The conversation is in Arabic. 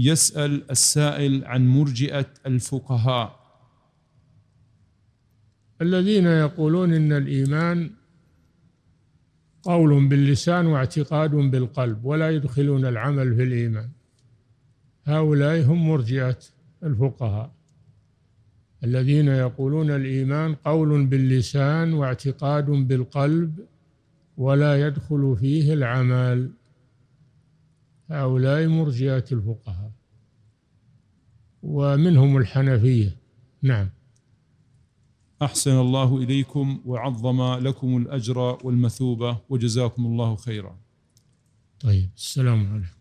يسال السائل عن مرجئه الفقهاء الذين يقولون ان الايمان قول باللسان واعتقاد بالقلب ولا يدخلون العمل في الايمان هؤلاء هم مرجئه الفقهاء الذين يقولون الايمان قول باللسان واعتقاد بالقلب ولا يدخل فيه العمل هؤلاء مرجئه الفقهاء ومنهم الحنفية نعم أحسن الله إليكم وعظم لكم الأجر والمثوبة وجزاكم الله خيرا طيب السلام عليكم